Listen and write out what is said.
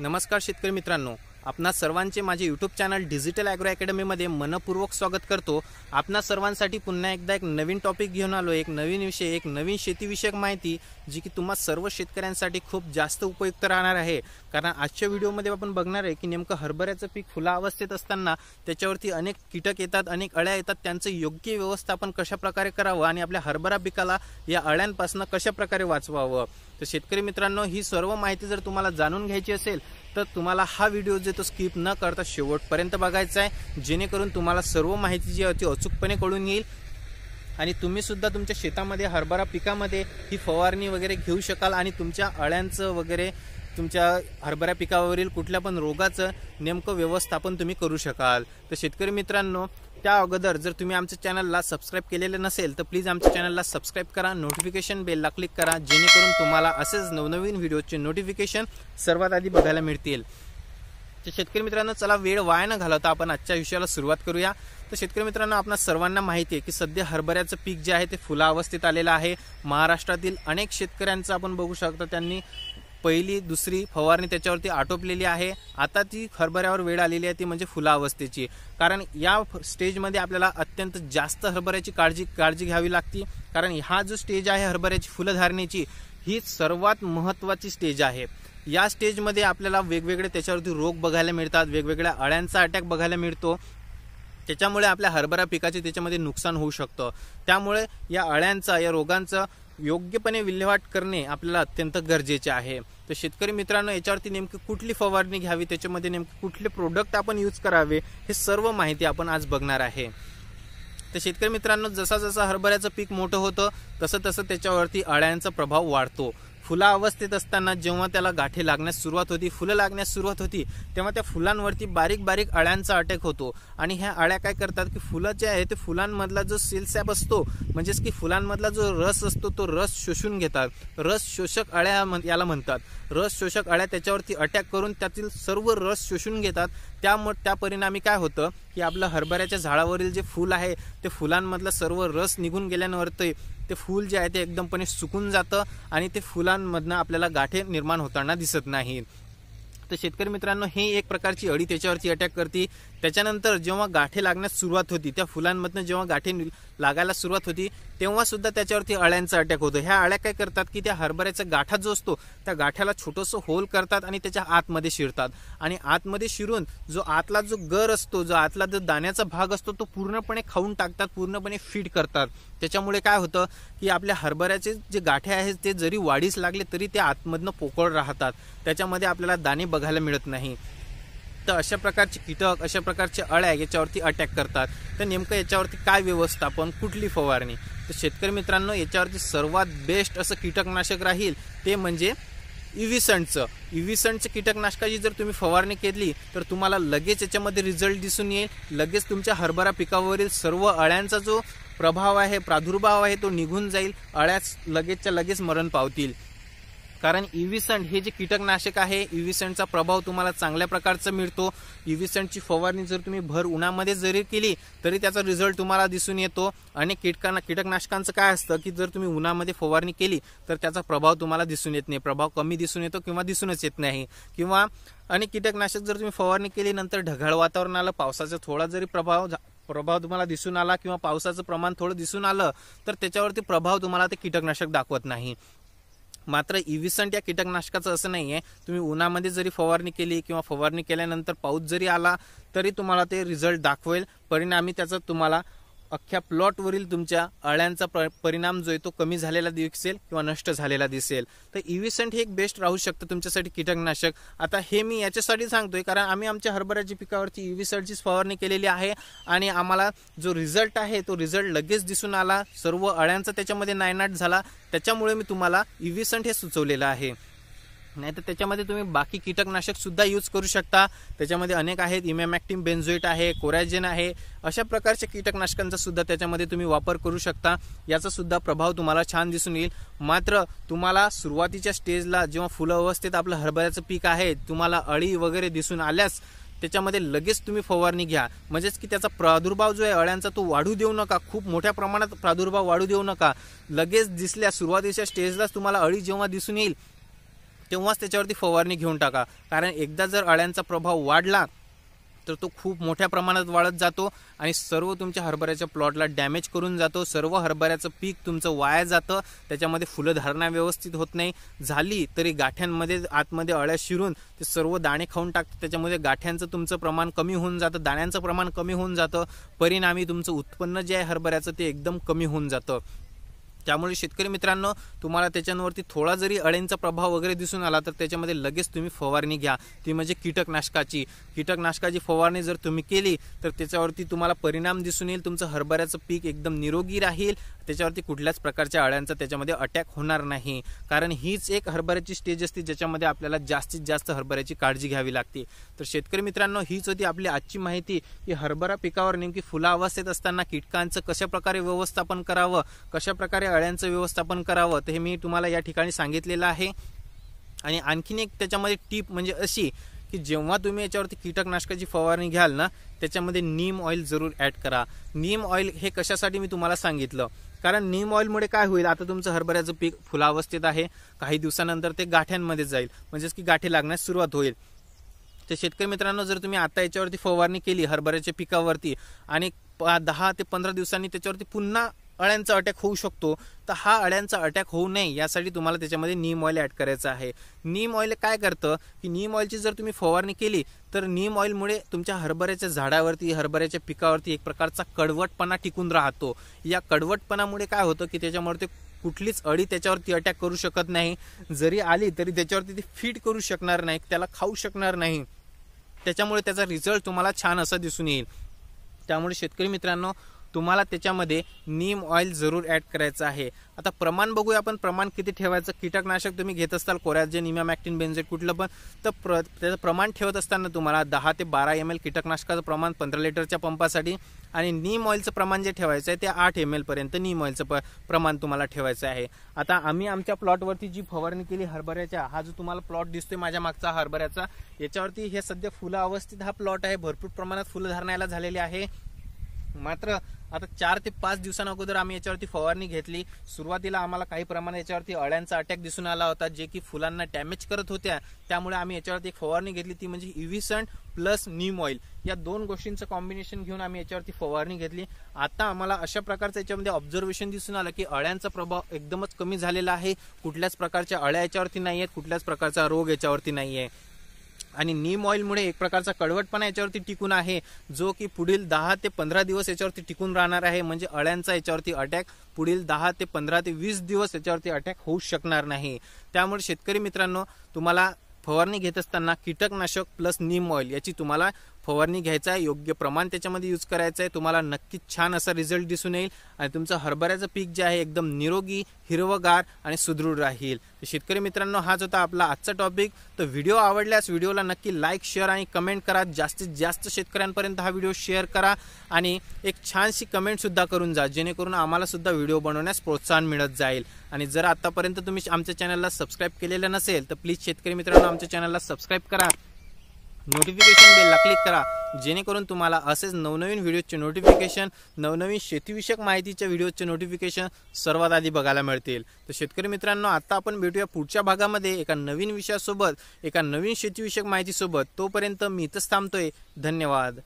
नमस्कार शेतकरी मित्रांनो आपणा सर्वांचे माझे यूट्यूब चॅनल डिजिटल ॲग्रो अकॅडमीमध्ये मनपूर्वक स्वागत करतो आपणा सर्वांसाठी पुन्हा एकदा एक नवीन टॉपिक घेऊन आलो एक नवीन विषय एक नवीन शेतीविषयक माहिती जी की तुम्हा सर्व शेतकऱ्यांसाठी खूप जास्त उपयुक्त राहणार आहे कारण आजच्या व्हिडिओमध्ये आपण बघणार आहे की नेमकं हरभऱ्याचं पीक खुला अवस्थेत असताना त्याच्यावरती अनेक कीटक येतात अनेक अळ्या येतात त्यांचं योग्य व्यवस्थापन कशाप्रकारे करावं आणि आपल्या हरभरा पिकाला या अळ्यांपासून कशाप्रकारे वाचवावं तर शेतकरी मित्रांनो ही सर्व माहिती जर तुम्हाला जाणून घ्यायची असेल तर तुम्हाला हा व्हिडिओ जे तो स्किप न करता शेवटपर्यंत बघायचा आहे जेणेकरून तुम्हाला सर्व माहिती जी आहे ती अचूकपणे कळून येईल आणि तुम्हीसुद्धा तुमच्या शेतामध्ये हरभरा पिकामध्ये ही फवारणी वगैरे घेऊ शकाल आणि तुमच्या अळ्यांचं वगैरे तुमच्या हरभरा पिकावरील कुठल्या पण रोगाचं नेमकं व्यवस्थापन तुम्ही करू शकाल तर शेतकरी मित्रांनो त्या अगोदर जर तुम्ही आमच्या चॅनलला सबस्क्राईब केलेलं नसेल तर प्लीज आमच्या चॅनलला सबस्क्राईब करा नोटिफिकेशन बेलला क्लिक करा जेणेकरून तुम्हाला असेच नवनवीन व्हिडिओचे नोटिफिकेशन सर्वात आधी बघायला मिळतील तर शेतकरी मित्रांनो चला वेळ वाया न घालवता आपण आजच्या विषयाला सुरुवात करूया तर शेतकरी मित्रांनो आपल्या सर्वांना माहिती आहे की सध्या हरभऱ्याचं पीक जे आहे ते फुला अवस्थेत आलेलं आहे महाराष्ट्रातील अनेक शेतकऱ्यांचं आपण बघू शकतो त्यांनी पहिली दुसरी फवारणी त्याच्यावरती आटोपलेली आहे आता ती हरभऱ्यावर वेळ आलेली आहे ती म्हणजे फुला अवस्थेची कारण या स्टेजमध्ये आपल्याला अत्यंत जास्त हरभऱ्याची काळजी काळजी घ्यावी लागती कारण हा जो स्टेज आहे हरभऱ्याची फुलं ही सर्वात महत्त्वाची स्टेज आहे या स्टेजमध्ये आपल्याला वेगवेगळे त्याच्यावरती रोग बघायला मिळतात वेगवेगळ्या अळ्यांचा अटॅक बघायला मिळतो त्याच्यामुळे आपल्या हरभरा पिकाचे त्याच्यामध्ये नुकसान होऊ शकतं त्यामुळे या अळ्यांचा या रोगांचं योग्यपणे विल्हेवाट करणे आपल्याला अत्यंत गरजेचे आहे तर शेतकरी मित्रांनो याच्यावरती नेमकी कुठली फवारणी घ्यावी त्याच्यामध्ये नेमके कुठले प्रोडक्ट आपण यूज करावे हे सर्व माहिती आपण आज बघणार आहे तर शेतकरी मित्रांनो जसा जसा हरभऱ्याचं पीक मोठं होतं तसं तसं त्याच्यावरती अळ्यांचा प्रभाव वाढतो फुला अवस्थेत असताना जेव्हा त्याला गाठी लागण्यास सुरुवात होती फुलं लागण्यास सुरुवात होती तेव्हा त्या फुलांवरती बारीक बारीक अळ्यांचा अटॅक होतो आणि ह्या अळ्या काय करतात की फुलं जे आहे ते फुलांमधला जो सिलसॅप असतो म्हणजेच की फुलांमधला जो रस असतो तो रस शोषून घेतात रस शोषक अळ्या याला म्हणतात रस शोषक अळ्या त्याच्यावरती अटॅक करून त्यातील सर्व रस शोषून घेतात त्यामुळे त्या परिणामी काय होतं की आपलं हरभऱ्याच्या झाडावरील जे फुल आहे ते फुलांमधला सर्व रस निघून गेल्यानंतर ते फूल जे आहे ते एकदमपणे सुकून जातं आणि ते फुलांमधनं आपल्याला गाठे निर्माण होताना दिसत नाहीत तर शेतकरी मित्रांनो हे एक प्रकारची अळी त्याच्यावरती अटॅक करते त्याच्यानंतर जेव्हा गाठी लागण्यास सुरुवात होती त्या फुलांमधनं जेव्हा गाठी लागायला सुरुवात होती तेव्हा सुद्धा त्याच्यावरती अळ्यांचा अटॅक होतो ह्या अळ्या काय करतात की त्या हरभऱ्याचा गाठा जो असतो त्या गाठ्याला छोटंसं होल करतात आणि त्याच्या आतमध्ये शिरतात आणि आतमध्ये शिरून जो आतला जो गर असतो जो आतला जो दाण्याचा भाग असतो तो पूर्णपणे खाऊन टाकतात पूर्णपणे फिट करतात त्याच्यामुळे काय होतं की आपल्या हरभऱ्याचे जे गाठे आहेत ते जरी वाढीस लागले तरी ते आतमधनं पोकळ राहतात त्याच्यामध्ये आपल्याला दाणे बघायला मिळत नाही तर अशा प्रकारचे कीटक अशा प्रकारचे अळ्या याच्यावरती अटॅक करतात तर नेमकं याच्यावरती काय व्यवस्थापन कुठली फवारणी तर शेतकरी मित्रांनो याच्यावरती सर्वात बेस्ट असं कीटकनाशक राहील ते म्हणजे इव्हिसंटचं इव्हिसंटचं कीटकनाशकाची जर तुम्ही फवारणी केली तर तुम्हाला लगेच याच्यामध्ये रिझल्ट दिसून येईल लगेच तुमच्या हरभरा पिकावरील सर्व अळ्यांचा जो प्रभाव आहे प्रादुर्भाव आहे तो निघून जाईल अळ्याच लगेचच्या लगेच मरण पावतील कारण इव्हिसंट हे जे कीटकनाशक आहे इव्हिसंटचा प्रभाव तुम्हाला चांगल्या प्रकारचा मिळतो इव्हिसंटची फवारणी जर तुम्ही भर उन्हामध्ये जरी केली तरी त्याचा रिझल्ट तुम्हाला दिसून येतो आणि कीटकांना कीटकनाशकांचं काय असतं की जर तुम्ही उन्हामध्ये फवारणी केली तर त्याचा प्रभाव तुम्हाला दिसून येत नाही प्रभाव कमी दिसून येतो किंवा दिसूनच येत नाही किंवा आणि कीटकनाशक जर तुम्ही फवारणी केली नंतर ढगाळ वातावरणाला पावसाचा थोडा जरी प्रभाव प्रभाव तुम्हाला दिसून आला किंवा पावसाचं प्रमाण थोडं दिसून आलं तर त्याच्यावरती प्रभाव तुम्हाला ते कीटकनाशक दाखवत नाही मात्र इविसंट या कीटकनाशकाचं असं नाही आहे तुम्ही उन्हामध्ये जरी फवारणी केली किंवा फवारणी केल्यानंतर पाऊस जरी आला तरी तुम्हाला ते रिझल्ट दाखवेल परिणामी त्याचा तुम्हाला अख्ख्या प्लॉटवरील तुमच्या अळ्यांचा परिणाम जो आहे तो कमी झालेला दिसेल किंवा नष्ट झालेला दिसेल तर इव्हिसंट हे एक बेस्ट राहू शकतं तुमच्यासाठी कीटकनाशक आता हे मी याच्यासाठी सांगतोय कारण आम्ही आमच्या हरभऱ्याच्या पिकावरती इव्हिसेंटची फवारणी केलेली आहे आणि आम्हाला जो रिझल्ट आहे तो रिझल्ट लगेच दिसून आला सर्व अळ्यांचा त्याच्यामध्ये नायनाट झाला त्याच्यामुळे मी तुम्हाला इव्हिसेंट हे सुचवलेलं आहे नाहीतर त्याच्यामध्ये तुम्ही बाकी कीटकनाशक सुद्धा यूज करू शकता त्याच्यामध्ये अनेक आहेत इमॅमॅक्टिम बेन्झोईट आहे कोरॅजेन आहे अशा प्रकारच्या कीटकनाशकांचा सुद्धा त्याच्यामध्ये तुम्ही वापर करू शकता याचा सुद्धा प्रभाव तुम्हाला छान दिसून येईल मात्र तुम्हाला सुरुवातीच्या स्टेजला जेव्हा फुलं अवस्थेत आपलं हरभऱ्याचं पीक आहे तुम्हाला अळी वगैरे दिसून आल्यास त्याच्यामध्ये लगेच तुम्ही फवारणी घ्या म्हणजेच की त्याचा प्रादुर्भाव जो आहे अळ्यांचा तो वाढू देऊ नका खूप मोठ्या प्रमाणात प्रादुर्भाव वाढू देऊ नका लगेच दिसल्या सुरुवातीच्या स्टेजलाच तुम्हाला अळी जेव्हा दिसून येईल तेव्हाच त्याच्यावरती फवारणी घेऊन टाका कारण एकदा जर अळ्यांचा प्रभाव वाढला तर तो खूप मोठ्या प्रमाणात वाढत जातो आणि सर्व तुमच्या हरभऱ्याच्या प्लॉटला डॅमेज करून जातो सर्व हरभऱ्याचं पीक तुमचं वाया जातं त्याच्यामध्ये फुलं धारणा व्यवस्थित होत नाही झाली तरी गाठ्यांमध्ये आतमध्ये अळ्या शिरून ते सर्व दाणे खाऊन टाकतात त्याच्यामध्ये गाठ्यांचं तुमचं प्रमाण कमी होऊन जातं दाण्यांचं प्रमाण कमी होऊन जातं परिणामी तुमचं उत्पन्न जे आहे हरभऱ्याचं ते एकदम कमी होऊन जातं त्यामुळे शेतकरी मित्रांनो तुम्हाला त्याच्यावरती थोडा जरी अळ्यांचा प्रभाव वगैरे दिसून आला तर त्याच्यामध्ये लगेच तुम्ही फवारणी घ्या ती म्हणजे कीटकनाशकाची कीटकनाशकाची फवारणी जर तुम्ही केली तर त्याच्यावरती तुम्हाला परिणाम दिसून येईल तुमचं हरभऱ्याचं पीक एकदम निरोगी राहील त्याच्यावरती कुठल्याच प्रकारच्या अळ्यांचा त्याच्यामध्ये अटॅक होणार नाही कारण हीच एक हरभऱ्याची स्टेज असते ज्याच्यामध्ये आपल्याला जास्तीत जास्त हरभऱ्याची काळजी घ्यावी लागते तर शेतकरी मित्रांनो हीच होती आपली आजची माहिती की हरभरा पिकावर नेमकी फुला अवस्थेत असताना कीटकांचं कशाप्रकारे व्यवस्थापन करावं कशाप्रकारे अळ्यांचं व्यवस्थापन करावं तर हे मी तुम्हाला या ठिकाणी सांगितलेलं आहे आणि आणखीन एक त्याच्यामध्ये टीप म्हणजे अशी की जेव्हा तुम्ही याच्यावरती कीटकनाशकाची फवारणी घ्याल ना त्याच्यामध्ये नीम ऑइल जरूर ॲड करा नीम ऑइल हे कशासाठी मी तुम्हाला सांगितलं कारण नीम ऑइलमुळे काय होईल आता तुमचं हरभऱ्याचं पीक फुलावस्थेत आहे काही दिवसानंतर ते गाठ्यांमध्ये जाईल म्हणजेच की गाठी लागण्यास सुरुवात होईल तर शेतकरी मित्रांनो जर तुम्ही आता याच्यावरती फवारणी केली हरभऱ्याच्या पिकावरती आणि दहा ते पंधरा दिवसांनी त्याच्यावरती पुन्हा अळ्यांचा अटॅक होऊ शकतो तर हा अळ्यांचा अटॅक होऊ नये यासाठी तुम्हाला त्याच्यामध्ये नीम ऑइल ॲड करायचं आहे नीम ऑइल काय करतं की नीम ऑइलची जर तुम्ही फवारणी केली तर नीम ऑइलमुळे तुमच्या हरभऱ्याच्या झाडावरती हरभऱ्याच्या पिकावरती एक प्रकारचा कडवटपणा टिकून राहतो या कडवटपणामुळे काय होतं की त्याच्यामुळे ते कुठलीच अळी त्याच्यावरती अटॅक करू शकत नाही जरी आली तरी त्याच्यावरती ती फीड करू शकणार नाही त्याला खाऊ शकणार नाही त्याच्यामुळे त्याचा रिझल्ट तुम्हाला छान असा दिसून येईल त्यामुळे शेतकरी मित्रांनो तुम्हाला त्याच्यामध्ये नीम ऑइल जरूर ॲड करायचं आहे आता प्रमाण बघूया आपण प्रमाण किती ठेवायचं कीटकनाशक तुम्ही घेत असताल कोऱ्याचे मॅक्टिन बेंझेट कुठलं पण तर प्र त्याचं प्रमाण ठेवत असताना तुम्हाला दहा ते बारा एम एल कीटकनाशकाचं प्रमाण पंधरा लिटरच्या पंपासाठी आणि नीम ऑइलचं प्रमाण जे ठेवायचं आहे ते आठ एम एलपर्यंत नीम ऑइलचं प प्रमाण तुम्हाला ठेवायचं आहे आता आम्ही आमच्या प्लॉटवरती जी फवारणी केली हरभऱ्याच्या हा जो तुम्हाला प्लॉट दिसतोय माझ्या मागचा हरभऱ्याचा याच्यावरती हे सध्या फुलं अवस्थेत हा प्लॉट आहे भरपूर प्रमाणात फुलं धारणायला झालेले आहे मात्र आता चार ते पाच दिवसांअगोदर अगोदर आम्ही याच्यावरती फवारणी घेतली सुरुवातीला आम्हाला काही प्रमाणात याच्यावरती अळ्यांचा अटॅक दिसून आला होता जे की फुलांना डॅमेज करत होत्या त्यामुळे आम्ही याच्यावरती एक फवारणी घेतली ती म्हणजे इव्हिसंट प्लस नीम ऑइल या दोन गोष्टींचं कॉम्बिनेशन घेऊन आम्ही याच्यावरती फवारणी घेतली आता आम्हाला अशा प्रकारचं याच्यामध्ये ऑब्झर्वेशन दिसून आलं की अळ्यांचा प्रभाव एकदमच कमी झालेला आहे कुठल्याच प्रकारच्या अळ्या याच्यावरती नाही आहेत कुठल्याच प्रकारचा रोग याच्यावरती नाही आहे आणि नीम ऑइलमुळे एक प्रकारचा कडवटपणा याच्यावरती टिकून आहे जो की पुढील दहा ते पंधरा दिवस याच्यावरती टिकून राहणार आहे म्हणजे अळ्यांचा याच्यावरती अटॅक पुढील दहा ते पंधरा ते वीस दिवस याच्यावरती अटॅक होऊ शकणार नाही त्यामुळे शेतकरी मित्रांनो तुम्हाला फवारणी घेत असताना कीटकनाशक प्लस नीम ऑइल याची तुम्हाला फवारणी घ्यायचा आहे योग्य प्रमाण त्याच्यामध्ये यूज करायचं आहे तुम्हाला नक्कीच छान असा रिझल्ट दिसून येईल आणि तुमचं हरभऱ्याचं पीक जे आहे एकदम निरोगी हिरवगार आणि सुदृढ राहील तर शेतकरी मित्रांनो हाच होता आपला आजचा टॉपिक तर व्हिडिओ आवडल्यास व्हिडिओला नक्की लाईक शेअर आणि कमेंट करा जास्तीत जास्त शेतकऱ्यांपर्यंत हा व्हिडिओ शेअर करा आणि एक छानशी कमेंटसुद्धा करून जा जेणेकरून आम्हालासुद्धा व्हिडिओ बनवण्यास प्रोत्साहन मिळत जाईल आणि जर आतापर्यंत तुम्ही आमच्या चॅनलला सबस्क्राईब केलेलं नसेल तर प्लीज शेतकरी मित्रांनो आमच्या चॅनलला सबस्क्राईब करा नोटिफिकेशन बेलला क्लिक करा जेणेकरून तुम्हाला असेच नवनवीन व्हिडिओचे नोटिफिकेशन नवनवीन शेतीविषयक माहितीच्या व्हिडिओचे नोटिफिकेशन सर्वात आधी बघायला मिळतील तर शेतकरी मित्रांनो आता आपण भेटूया पुढच्या भागामध्ये एका नवीन विषयासोबत एका नवीन शेतीविषयक माहितीसोबत तोपर्यंत मी इथंच थांबतोय धन्यवाद